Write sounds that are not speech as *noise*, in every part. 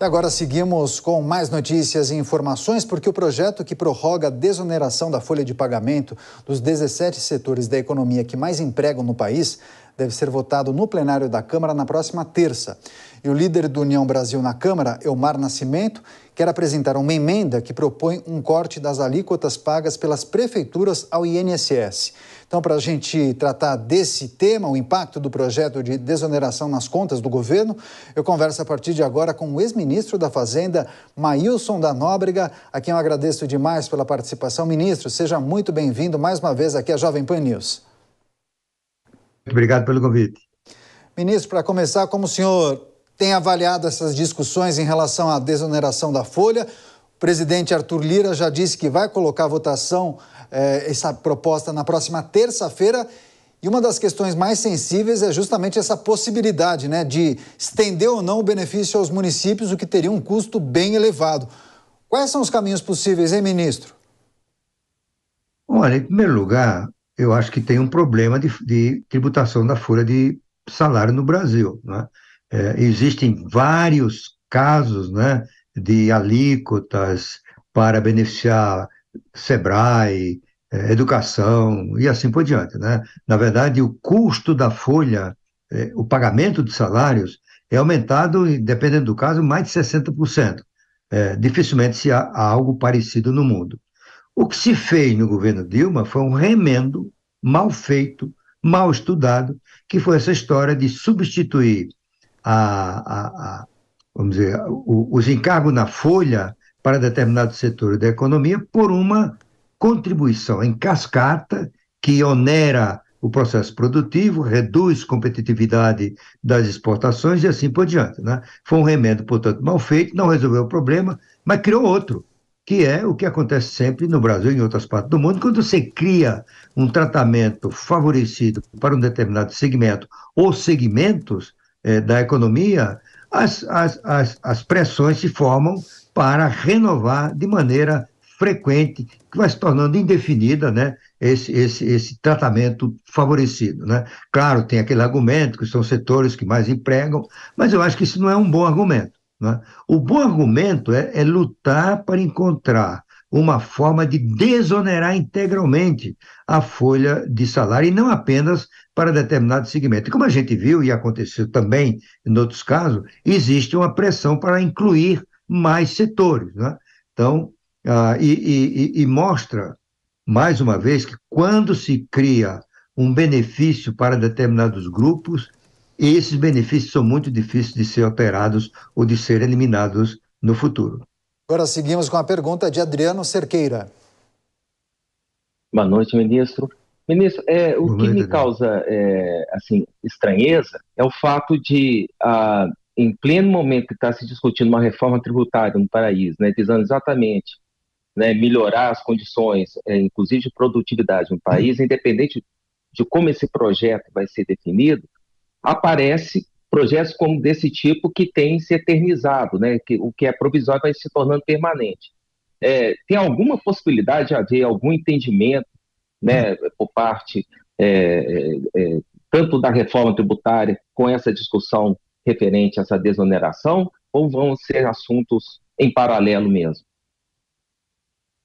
E agora seguimos com mais notícias e informações, porque o projeto que prorroga a desoneração da folha de pagamento dos 17 setores da economia que mais empregam no país deve ser votado no plenário da Câmara na próxima terça. E o líder do União Brasil na Câmara, Elmar Nascimento, quer apresentar uma emenda que propõe um corte das alíquotas pagas pelas prefeituras ao INSS. Então, para a gente tratar desse tema, o impacto do projeto de desoneração nas contas do governo, eu converso a partir de agora com o ex-ministro da Fazenda, Maílson da Nóbrega, a quem eu agradeço demais pela participação. Ministro, seja muito bem-vindo mais uma vez aqui à Jovem Pan News. Muito obrigado pelo convite. Ministro, para começar, como o senhor tem avaliado essas discussões em relação à desoneração da Folha? presidente Arthur Lira já disse que vai colocar a votação eh, essa proposta na próxima terça-feira. E uma das questões mais sensíveis é justamente essa possibilidade né, de estender ou não o benefício aos municípios, o que teria um custo bem elevado. Quais são os caminhos possíveis, hein, ministro? Olha, em primeiro lugar, eu acho que tem um problema de, de tributação da folha de salário no Brasil. Né? É, existem vários casos né, de alíquotas para beneficiar SEBRAE, é, educação e assim por diante. Né? Na verdade, o custo da folha, é, o pagamento de salários, é aumentado, dependendo do caso, mais de 60%. É, dificilmente se há, algo parecido no mundo. O que se fez no governo Dilma foi um remendo mal feito, mal estudado, que foi essa história de substituir a, a, vamos dizer, o, os encargos na folha para determinado setor da economia por uma contribuição em cascata que onera o processo produtivo, reduz competitividade das exportações e assim por diante. Né? Foi um remendo, portanto, mal feito, não resolveu o problema, mas criou outro, que é o que acontece sempre no Brasil e em outras partes do mundo, quando você cria um tratamento favorecido para um determinado segmento ou segmentos eh, da economia, as, as, as, as pressões se formam para renovar de maneira frequente, que vai se tornando indefinida, né? Esse, esse, esse tratamento favorecido, né? Claro, tem aquele argumento que são setores que mais empregam, mas eu acho que isso não é um bom argumento. Né? O bom argumento é, é lutar para encontrar uma forma de desonerar integralmente a folha de salário, e não apenas para determinado segmento. E como a gente viu, e aconteceu também em outros casos, existe uma pressão para incluir mais setores. Né? Então, ah, e, e, e mostra, mais uma vez, que quando se cria um benefício para determinados grupos, esses benefícios são muito difíceis de ser alterados ou de ser eliminados no futuro. Agora seguimos com a pergunta de Adriano Cerqueira. Boa noite, ministro. Ministro, é, o Boa que noite, me Adriano. causa é, assim, estranheza é o fato de, ah, em pleno momento que está se discutindo uma reforma tributária no país, né, visando exatamente né, melhorar as condições, é, inclusive de produtividade no país, independente de como esse projeto vai ser definido, aparece projetos como desse tipo que tem se eternizado, né? que o que é provisório vai se tornando permanente. É, tem alguma possibilidade de haver algum entendimento né, por parte é, é, é tanto da reforma tributária com essa discussão referente a essa desoneração, ou vão ser assuntos em paralelo mesmo?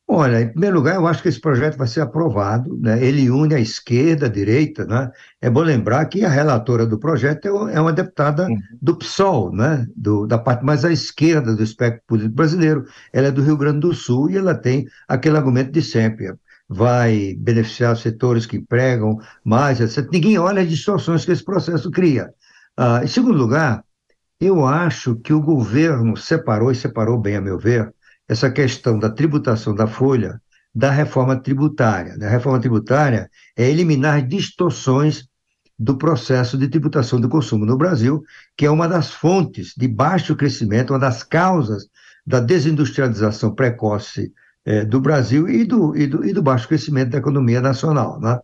Olha, em primeiro lugar, eu acho que esse projeto vai ser aprovado, né? ele une a esquerda, a direita, né? é bom lembrar que a relatora do projeto é uma é deputada do PSOL, né? Do, da parte mais à esquerda do espectro político brasileiro, ela é do Rio Grande do Sul e ela tem aquele argumento de sempre, vai beneficiar os setores que empregam mais, etc. Ninguém olha as distorções que esse processo cria. Ah, em segundo lugar, eu acho que o governo separou, e separou bem, a meu ver, essa questão da tributação da folha da reforma tributária. A reforma tributária é eliminar distorções do processo de tributação do consumo no Brasil, que é uma das fontes de baixo crescimento, uma das causas da desindustrialização precoce é, do Brasil e do, e do, e, do, baixo crescimento da economia nacional. Né?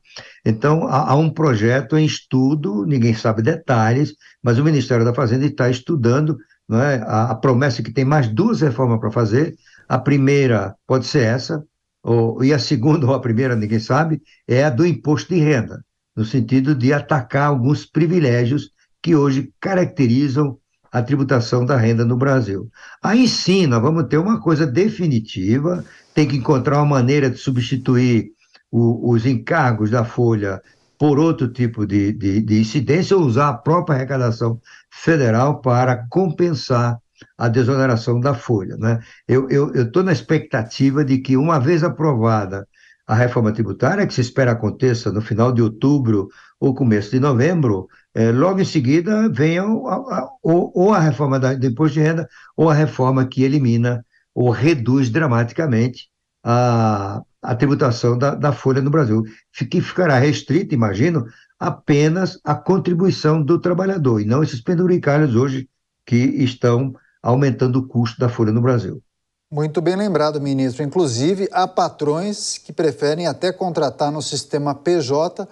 Então, há, há, um projeto em estudo, ninguém sabe detalhes, mas o Ministério da Fazenda está estudando é, a, a promessa é que tem mais duas reformas para fazer, a primeira pode ser essa, ou, e a segunda ou a primeira, ninguém sabe, é a do imposto de renda, no sentido de atacar alguns privilégios que hoje caracterizam a tributação da renda no Brasil. Aí sim, nós vamos ter uma coisa definitiva, tem que encontrar uma maneira de substituir o, os encargos da Folha por outro tipo de, de, de incidência, ou usar a própria arrecadação federal para compensar a desoneração da Folha. Né? Eu estou na expectativa de que, uma vez aprovada a reforma tributária, que se espera aconteça no final de outubro ou começo de novembro, eh, logo em seguida venha ou, ou, a reforma da, do imposto de renda ou a reforma que elimina ou reduz dramaticamente a, a tributação da, da folha no Brasil, que ficará restrita, imagino, apenas à contribuição do trabalhador, e não esses penduricários hoje que estão aumentando o custo da folha no Brasil. Muito bem lembrado, ministro. Inclusive, há patrões que preferem até contratar no sistema PJ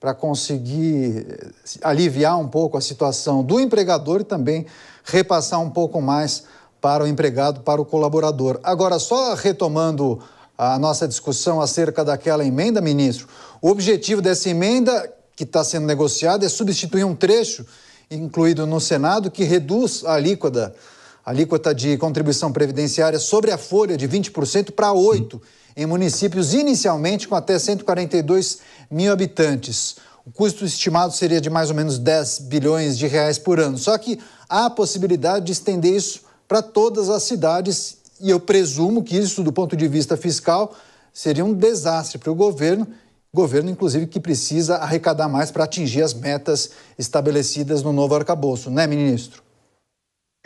para conseguir eh, aliviar um pouco a situação do empregador e também repassar um pouco mais para o empregado, para o colaborador. Agora, só retomando a nossa discussão acerca daquela emenda, ministro, o objetivo dessa emenda que está sendo negociada é substituir um trecho incluído no Senado que reduz a alíquota alíquota de contribuição previdenciária sobre a folha de 20% para 8% em municípios inicialmente com até 142 mil habitantes. O custo estimado seria de mais ou menos 10 bilhões de reais por ano. Só que há a possibilidade de estender isso para todas as cidades e eu presumo que isso, do ponto de vista fiscal, seria um desastre para o governo governo, inclusive, que precisa arrecadar mais para atingir as metas estabelecidas no novo arcabouço, né, ministro?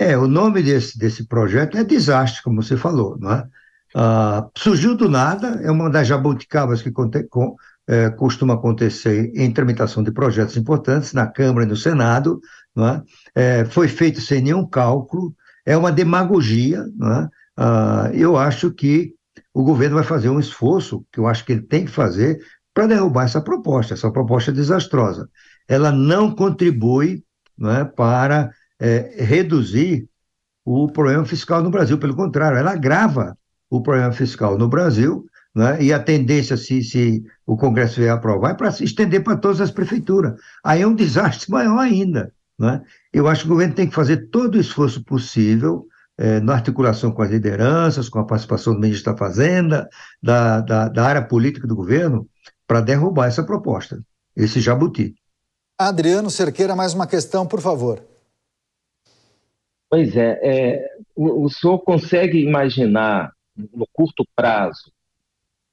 É, o nome desse, desse projeto é Desastre, como você falou, não é? Ah, surgiu do nada, é uma das jabuticabas que conte, com, é, costuma acontecer em tramitação de projetos importantes na Câmara e no Senado, não é? é foi feito sem nenhum cálculo, é uma demagogia, não é? Ah, eu acho que o governo vai fazer um esforço, que eu acho que ele tem que fazer, para derrubar essa proposta, essa proposta é desastrosa. Ela não contribui não é, para é, reduzir o problema fiscal no Brasil. Pelo contrário, ela agrava o problema fiscal no Brasil, né? e a tendência, se, se o Congresso vier aprovar, é para se estender para todas as prefeituras. Aí é um *laughs* desastre maior ainda. Né? Eu acho que o governo tem que fazer todo o esforço possível é, na articulação com as lideranças, com a participação do ministro da Fazenda, da, da, da área política do governo, para derrubar essa proposta, esse jabuti. Adriano Cerqueira, mais uma questão, por favor. Pois é, é o, o senhor consegue imaginar no curto prazo,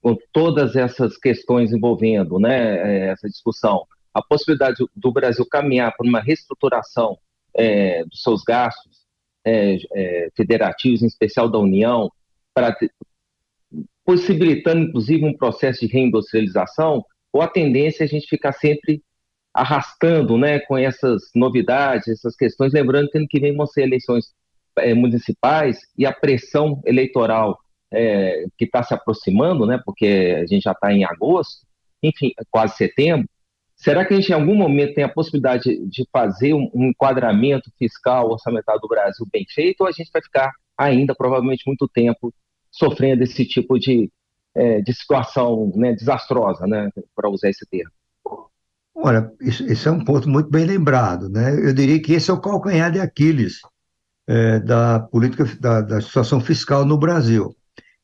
com todas essas questões envolvendo né, é, essa discussão, a possibilidade do Brasil caminhar para uma reestruturação é, dos seus gastos é, é, federativos, em especial da União, para possibilitando inclusive um processo de reindustrialização, ou a tendência é a gente ficar sempre arrastando né, com essas novidades, essas questões. Lembrando que ano que vem vão ser eleições é, municipais e a pressão eleitoral é, que está se aproximando, né, porque a gente já está em agosto, enfim, quase setembro. Será que a gente em algum momento tem a possibilidade de fazer um, um enquadramento fiscal orçamentário do Brasil bem feito ou a gente vai ficar ainda provavelmente muito tempo sofrendo esse tipo de, é, de situação né, desastrosa, né, para usar esse termo? Olha, isso, é um ponto muito bem lembrado. Né? Eu diria que esse é o calcanhar de Aquiles é, da política, da, da situação fiscal no Brasil,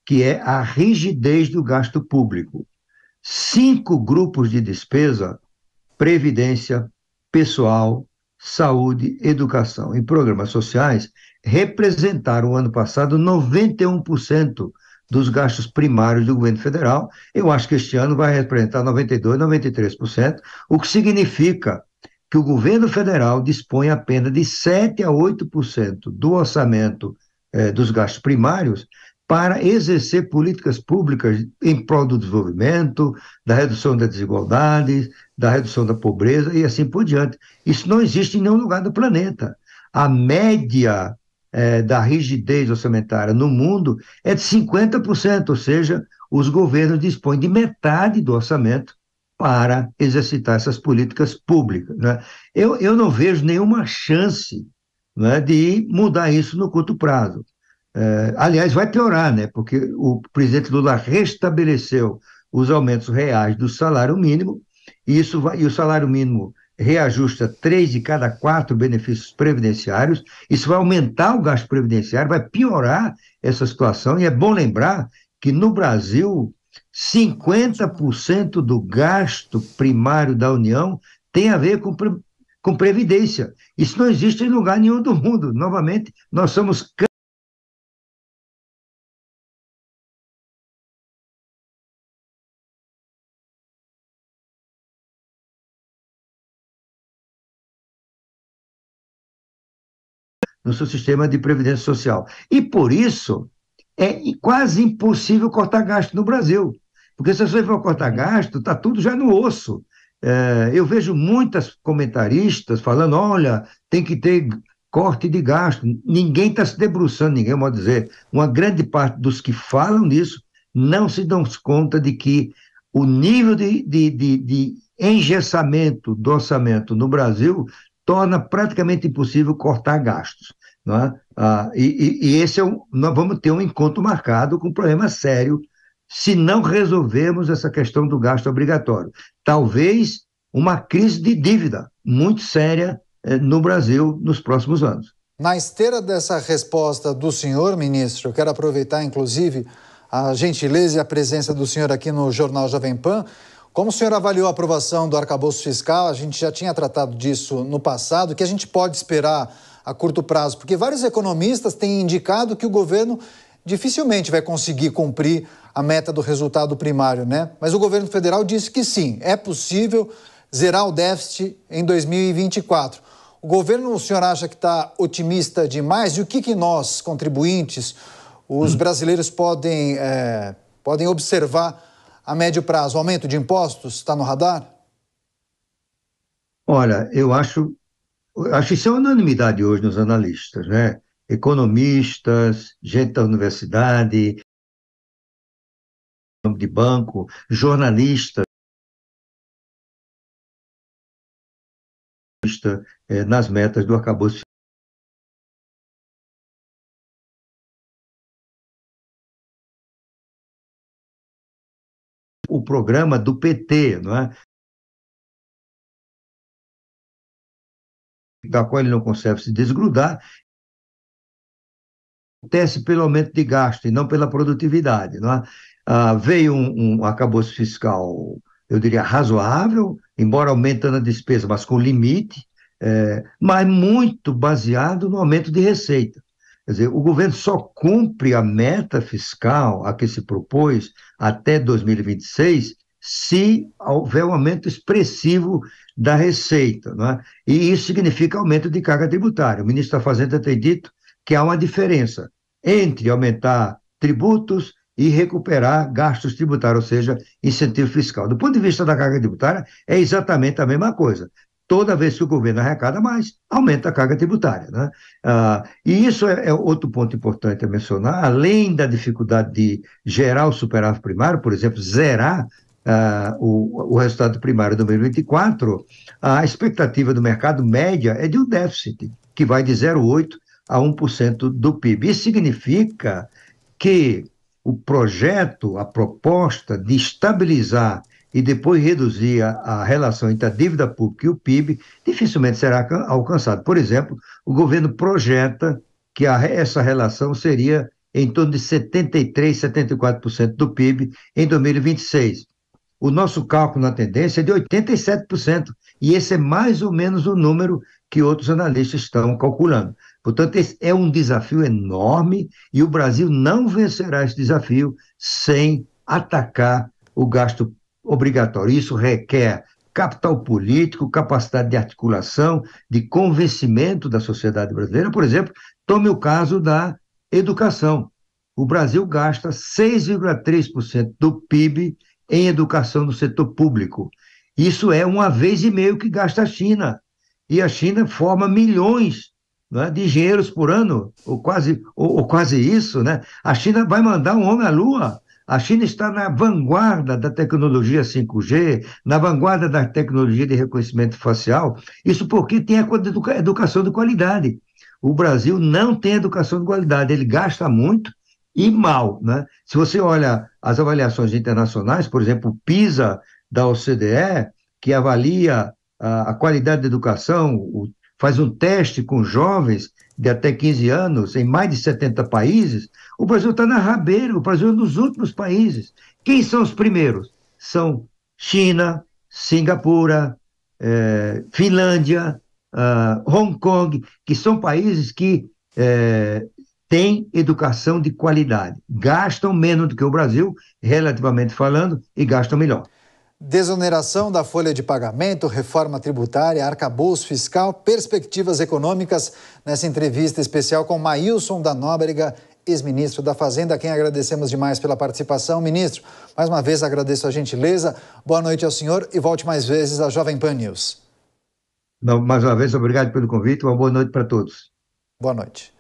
que é a rigidez do gasto público. Cinco grupos de despesa: previdência, pessoal, saúde, educação e programas sociais representaram, ano passado, 91% dos gastos primários do governo federal. Eu acho que este ano vai representar 92%, 93%, o que significa que o governo federal dispõe apenas de 7% a 8% do orçamento eh, dos gastos primários para exercer políticas públicas em prol do desenvolvimento, da redução das desigualdades, da redução da pobreza e assim por diante. Isso não existe em nenhum lugar do planeta. A média é, da rigidez orçamentária no mundo é de 50%, ou seja, os governos dispõem de metade do orçamento para exercitar essas políticas públicas. Né? Eu, eu não vejo nenhuma chance né, de mudar isso no curto prazo. É, aliás, vai piorar, né, porque o presidente Lula restabeleceu os aumentos reais do salário mínimo, e, isso vai, e o salário mínimo reajusta três de cada quatro benefícios previdenciários. Isso vai aumentar o gasto previdenciário, vai piorar essa situação. E é bom lembrar que no Brasil, 50% do gasto primário da União tem a ver com, com previdência. Isso não existe em lugar nenhum do mundo. Novamente, nós somos no seu sistema de previdência social. E por isso é quase impossível cortar gasto no Brasil. Porque se você for cortar gasto, está tudo já no osso. É, eu vejo muitas comentaristas falando: olha, tem que ter corte de gasto. Ninguém está se debruçando, ninguém pode dizer. Uma grande parte dos que falam disso não se dão conta de que o nível de, de, de, de engessamento do orçamento no Brasil torna praticamente impossível cortar gastos. Não é? ah, e, e, esse é um, nós vamos ter um encontro marcado com um problema sério se não resolvermos essa questão do gasto obrigatório. Talvez uma crise de dívida muito séria eh, no Brasil nos próximos anos. Na esteira dessa resposta do senhor, ministro, eu quero aproveitar, inclusive, a gentileza e a presença do senhor aqui no Jornal Jovem Pan como o senhor avaliou a aprovação do arcabouço fiscal? A gente já tinha tratado disso no passado. O que a gente pode esperar a curto prazo? Porque vários economistas têm indicado que o governo dificilmente vai conseguir cumprir a meta do resultado primário, né? Mas o governo federal disse que sim, é possível zerar o déficit em 2024. O governo, o senhor acha que está otimista demais? E o que, que nós, contribuintes, os brasileiros, podem, é, podem observar a médio prazo? O aumento de impostos está no radar? Olha, eu acho, acho que isso é unanimidade hoje nos analistas, né? Economistas, gente da universidade, de banco, jornalistas, eh, nas metas do arcabouço o programa do PT, não é? da qual ele não consegue se desgrudar, acontece pelo aumento de gasto e não pela produtividade. Não é? ah, veio um, um acabouço fiscal, eu diria, razoável, embora aumentando a despesa, mas com limite, é, mas muito baseado no aumento de receita. Quer dizer, o governo só cumpre a meta fiscal a que se propôs até 2026 se houver um aumento expressivo da receita. Né? E isso significa aumento de carga tributária. O ministro da Fazenda tem dito que há uma diferença entre aumentar tributos e recuperar gastos tributários, ou seja, incentivo fiscal. Do ponto de vista da carga tributária, é exatamente a mesma coisa toda vez que o governo arrecada mais, aumenta a carga tributária. Né? Ah, e isso é, é, outro ponto importante a mencionar, além da dificuldade de gerar o superávit primário, por exemplo, zerar ah, o, o resultado primário de 2024, a expectativa do mercado média é de um déficit, que vai de 0,8% a 1% do PIB. Isso significa que o projeto, a proposta de estabilizar e depois reduzir a, a relação entre a dívida pública e o PIB, dificilmente será alcançado. Por exemplo, o governo projeta que a, essa relação seria em torno de 73%, 74% do PIB em 2026. O nosso cálculo na tendência é de 87%, e esse é mais ou menos o número que outros analistas estão calculando. Portanto, esse é um desafio enorme e o Brasil não vencerá esse desafio sem atacar o gasto obrigatório. Isso requer capital político, capacidade de articulação, de convencimento da sociedade brasileira. Por exemplo, tome o caso da educação. O Brasil gasta 6,3% do PIB em educação no setor público. Isso é uma vez e meio que gasta a China. E a China forma milhões né, de engenheiros por ano, ou quase, ou, ou quase isso. Né? A China vai mandar um homem à Lua a China está na vanguarda da tecnologia 5G, na vanguarda da tecnologia de reconhecimento facial. Isso porque tem a educação de qualidade. O Brasil não tem educação de qualidade, ele gasta muito e mal. Né? Se você olha as avaliações internacionais, por exemplo, o PISA da OCDE, que avalia a, a qualidade da educação, o faz um teste com jovens de até 15 anos em mais de 70 países, o Brasil está na rabeira, o Brasil é um dos últimos países. Quem são os primeiros? São China, Singapura, eh, Finlândia, uh, Hong Kong, que são países que eh, têm educação de qualidade, gastam menos do que o Brasil, relativamente falando, e gastam melhor. Desoneração da folha de pagamento, reforma tributária, arcabouço fiscal, perspectivas econômicas. Nessa entrevista especial com Maílson da Nóbrega, ex-ministro da Fazenda, a quem agradecemos demais pela participação. Ministro, mais uma vez agradeço a gentileza. Boa noite ao senhor e volte mais vezes à Jovem Pan News. mais uma vez, obrigado pelo convite. Uma boa noite para todos. Boa noite.